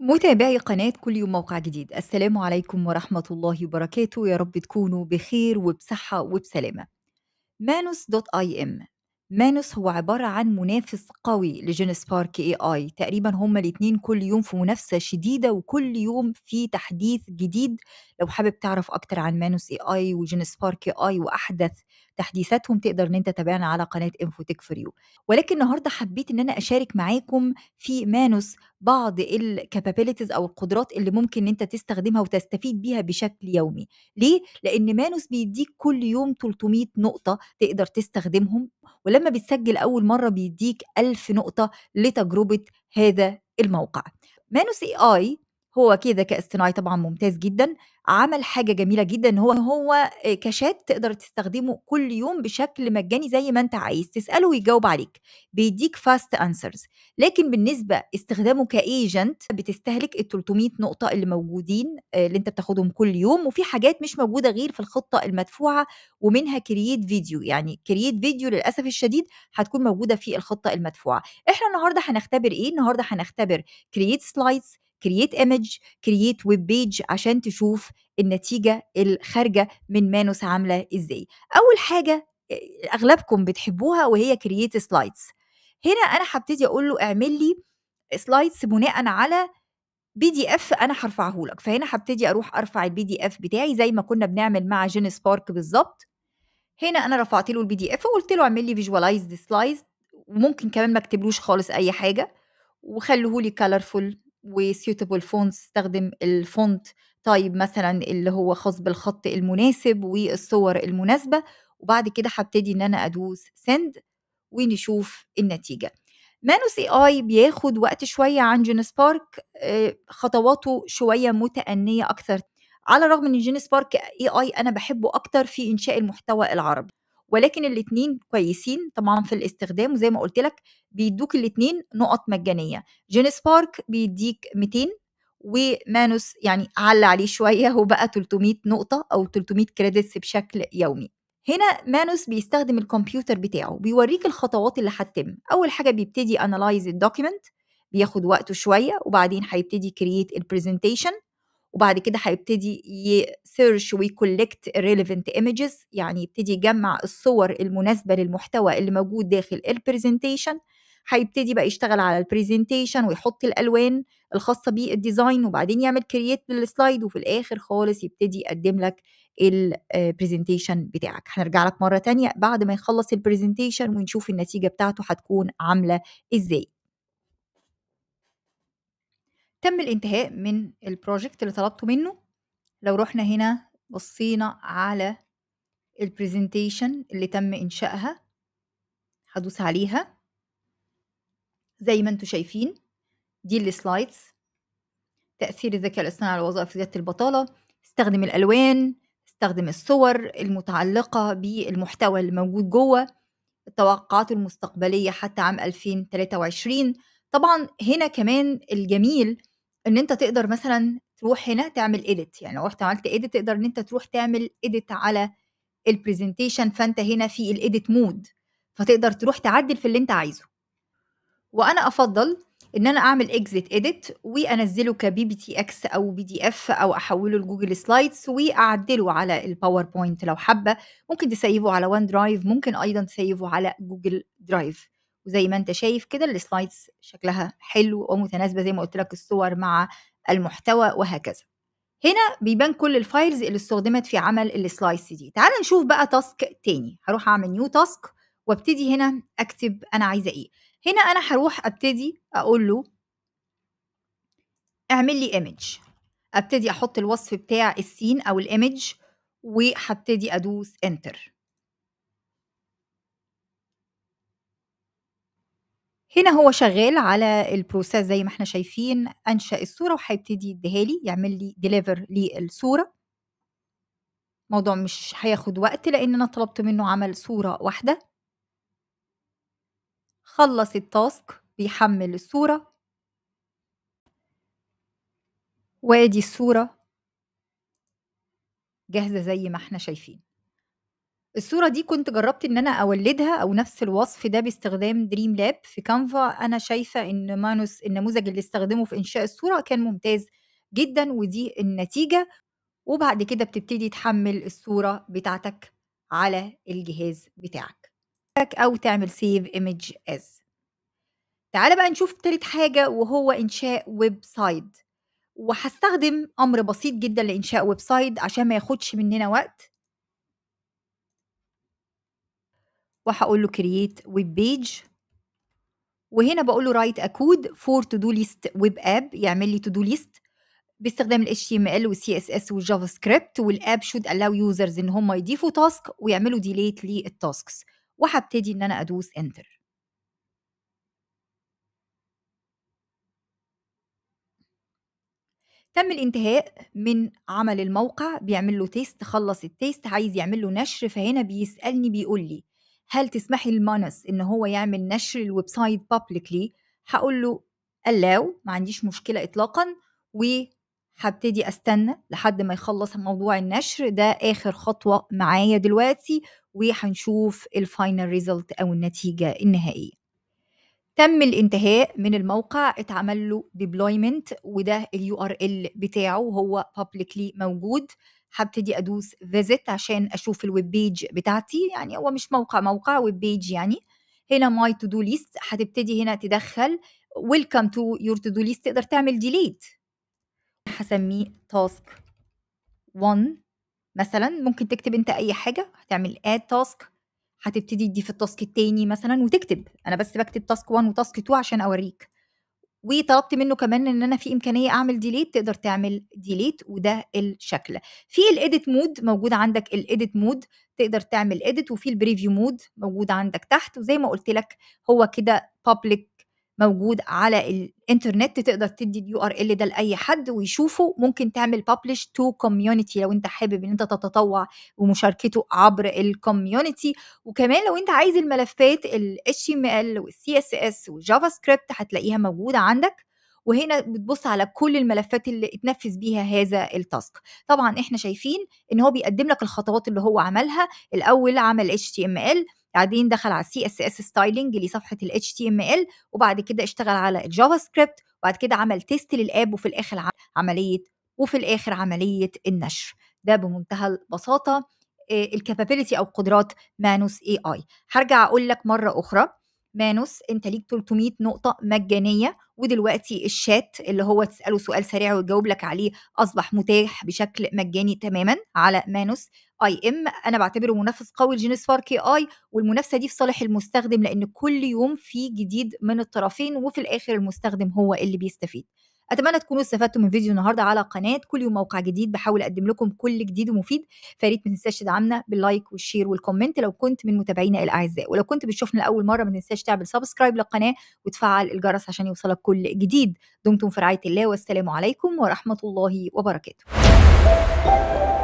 متابعي قناة كل يوم موقع جديد السلام عليكم ورحمة الله وبركاته يا رب تكونوا بخير وبصحة وبسلامة مانوس دوت اي ام مانوس هو عبارة عن منافس قوي لجينيس بارك اي اي تقريبا هما الاتنين كل يوم في منافسة شديدة وكل يوم في تحديث جديد لو حابب تعرف أكتر عن مانوس اي اي وجينيس بارك اي اي وأحدث تحديثاتهم تقدر ان انت تتابعنا على قناه انفوتك فور يو ولكن النهارده حبيت ان انا اشارك معاكم في مانوس بعض الكابابيلتيز او القدرات اللي ممكن ان انت تستخدمها وتستفيد بيها بشكل يومي ليه لان مانوس بيديك كل يوم 300 نقطه تقدر تستخدمهم ولما بتسجل اول مره بيديك 1000 نقطه لتجربه هذا الموقع مانوس اي اي هو كده ذكاء اصطناعي طبعًا ممتاز جدًا، عمل حاجة جميلة جدًا إن هو هو آه، كشات تقدر تستخدمه كل يوم بشكل مجاني زي ما أنت عايز، تسأله ويجاوب عليك، بيدّيك فاست انسرز لكن بالنسبة استخدامه كايجنت بتستهلك ال300 نقطة اللي موجودين آه، اللي أنت بتاخدهم كل يوم، وفي حاجات مش موجودة غير في الخطة المدفوعة ومنها كرييت فيديو يعني كرييت فيديو للأسف الشديد هتكون موجودة في الخطة المدفوعة. إحنا النهارده هنختبر إيه؟ النهارده هنختبر كرييت سلايدز كرييت ايمج كرييت ويب بيج عشان تشوف النتيجه الخارجه من مانوس عامله ازاي اول حاجه آه، اغلبكم بتحبوها وهي كرييت سلايدز هنا انا هبتدي اقول له اعمل لي سلايدز بناء على بي دي اف انا هرفعه لك فهنا هبتدي اروح ارفع البي دي اف بتاعي زي ما كنا بنعمل مع جين سبارك بالظبط هنا انا رفعت له البي دي اف وقلت له اعمل لي فيجواليز سلايز وممكن كمان ما اكتبلوش خالص اي حاجه وخلوه لي كلرفول وسيوتبل فونت استخدم الفونت تايب مثلا اللي هو خاص بالخط المناسب والصور المناسبه وبعد كده هبتدي ان انا ادوس سند ونشوف النتيجه مانوس اي اي بياخد وقت شويه عن جين سبارك آه، خطواته شويه متأنيه اكثر على الرغم ان جين سبارك اي اي انا بحبه اكتر في انشاء المحتوى العربي ولكن الاثنين كويسين طبعا في الاستخدام وزي ما قلت لك بيدوك الاثنين نقط مجانيه جين سبارك بيديك 200 ومانوس يعني على عليه شويه هو بقى 300 نقطه او 300 كريدتس بشكل يومي هنا مانوس بيستخدم الكمبيوتر بتاعه بيوريك الخطوات اللي هتتم اول حاجه بيبتدي انالايز الدوكيمنت بياخد وقته شويه وبعدين هيبتدي كرييت البرزنتيشن وبعد كده هيبتدي يسيرش ويكولكت ريليفنت ايميجز يعني يبتدي يجمع الصور المناسبة للمحتوى اللي موجود داخل البرزنتيشن هيبتدي بقى يشتغل على البرزنتيشن ويحط الالوان الخاصه بيه الديزاين وبعدين يعمل كرييت للسلايد وفي الاخر خالص يبتدي يقدم لك البرزنتيشن آه، بتاعك هنرجع لك مره تانية بعد ما يخلص البرزنتيشن ونشوف النتيجه بتاعته هتكون عامله ازاي تم الانتهاء من البروجكت اللي طلبته منه لو رحنا هنا بصينا على البرزنتيشن اللي تم إنشائها هدوس عليها زي ما انتم شايفين دي السلايدز تأثير الذكاء الاصطناعي على وظائف زيادة البطالة استخدم الألوان استخدم الصور المتعلقة بالمحتوى اللي موجود جوه التوقعات المستقبلية حتى عام 2023 طبعا هنا كمان الجميل ان انت تقدر مثلا تروح هنا تعمل ايديت إمم. يعني لو رحت عملت ايديت تقدر ان انت تروح تعمل ايديت على البرزنتيشن فانت هنا في الايديت مود فتقدر تروح تعدل في اللي انت عايزه وانا افضل ان انا اعمل اكزيت ايديت وانزله كبي بي تي اكس او بي دي اف او احوله لجوجل سلايدز واعدله على الباوربوينت لو حابه ممكن تسيبه على وان درايف ممكن ايضا تسيبه على جوجل درايف وزي ما انت شايف كده السلايدز شكلها حلو ومتناسبه زي ما قلت لك الصور مع المحتوى وهكذا هنا بيبان كل الفايلز اللي استخدمت في عمل السلايس دي تعال نشوف بقى تاسك تاني هروح اعمل نيو تاسك وابتدي هنا اكتب انا عايزه ايه هنا انا هروح ابتدي اقول له اعمل لي ايمج ابتدي احط الوصف بتاع السين او الايمج وهبتدي ادوس انتر هنا هو شغال على البروسيس زي ما احنا شايفين انشا الصوره وهيبتدي يديها لي يعمل لي ديليفر للصوره موضوع مش هياخد وقت لان انا طلبت منه عمل صوره واحده خلص التاسك بيحمل الصوره وادي الصوره جاهزه زي ما احنا شايفين الصورة دي كنت جرّبت إن أنا أولّدها أو نفس الوصف ده باستخدام دريم لاب في كانفا أنا شايفة إن مانوس النموذج اللي استخدمه في إنشاء الصورة كان ممتاز جدًا، ودي النتيجة، وبعد كده بتبتدي تحمّل الصورة بتاعتك على الجهاز بتاعك أو تعمل سيف ايمج از تعالَ بقى نشوف تالت حاجة وهو إنشاء ويب سايت، وهستخدم أمر بسيط جدًا لإنشاء ويب سايت عشان ما ياخدش مننا وقت. وهقول له كرييت ويب بيج وهنا بقول له رايت اكود فور تو دو ليست ويب اب يعمل لي تو دو ليست باستخدام ال HTML وال CSS والجافا سكريبت والاب شود allow يوزرز ان هم يضيفوا تاسك ويعملوا ديليت للتاسكس وهبتدي ان انا ادوس انتر تم الانتهاء من عمل الموقع بيعمل له تيست خلص التيست عايز يعمل له نشر فهنا بيسالني بيقول لي هل تسمحي لمانس ان هو يعمل نشر الويب سايت بابليكلي هقول له الاو ما عنديش مشكله اطلاقا وهبتدي استنى لحد ما يخلص موضوع النشر ده اخر خطوه معايا دلوقتي وهنشوف الفاينل ريزلت او النتيجه النهائيه تم الانتهاء من الموقع اتعمل له ديبلويمنت وده اليو ار ال بتاعه هو بابليكلي موجود حبتدي ادوس فيزيت عشان اشوف الويب بيج بتاعتي يعني هو مش موقع موقع ويب بيج يعني هنا ماي تو دو ليست هتبتدي هنا تدخل ويلكم تو يور تو دو ليست تقدر تعمل ديليت هسميه تاسك 1 مثلا ممكن تكتب انت اي حاجه هتعمل اد تاسك هتبتدي في التاسك التاني مثلا وتكتب انا بس بكتب تاسك 1 وتاسك 2 عشان اوريك وطلبت منه كمان ان انا في امكانيه اعمل ديليت تقدر تعمل ديليت وده الشكل في الايديت مود موجود عندك الايديت مود تقدر تعمل ايديت وفي البريفيو مود موجود عندك تحت وزي ما قلت لك هو كده بابليك موجود على الانترنت تقدر تدي اليو ار ال ده لاي حد ويشوفه ممكن تعمل ببلش تو كوميونتي لو انت حابب ان انت تتطوع ومشاركته عبر الكوميونتي وكمان لو انت عايز الملفات ال HTML وال CSS والجافا سكريبت هتلاقيها موجوده عندك وهنا بتبص على كل الملفات اللي اتنفذ بيها هذا التاسك طبعا احنا شايفين ان هو بيقدم لك الخطوات اللي هو عملها الاول عمل HTML بعدين دخل على سي اس اس ستايلنج لصفحه ال HTML وبعد كده اشتغل على الجافا سكريبت وبعد كده عمل تيست للاب وفي الاخر عمليه وفي الاخر عمليه النشر ده بمنتهى البساطه آه، الكابابيلتي او قدرات مانوس اي اي هرجع اقول لك مره اخرى مانوس انت ليك 300 نقطه مجانيه ودلوقتي الشات اللي هو تساله سؤال سريع ويجاوب لك عليه اصبح متاح بشكل مجاني تماما على مانوس اي ام انا بعتبره منافس قوي لجينيس فار كي اي والمنافسه دي في صالح المستخدم لان كل يوم في جديد من الطرفين وفي الاخر المستخدم هو اللي بيستفيد اتمنى تكونوا استفدتوا من فيديو النهارده على قناه كل يوم موقع جديد بحاول اقدم لكم كل جديد ومفيد فياريت ما تنساش تدعمنا باللايك والشير والكومنت لو كنت من متابعينا الاعزاء ولو كنت بتشوفنا لاول مره ما تنساش تعمل سبسكرايب للقناه وتفعل الجرس عشان يوصلك كل جديد دمتم في رعايه الله والسلام عليكم ورحمه الله وبركاته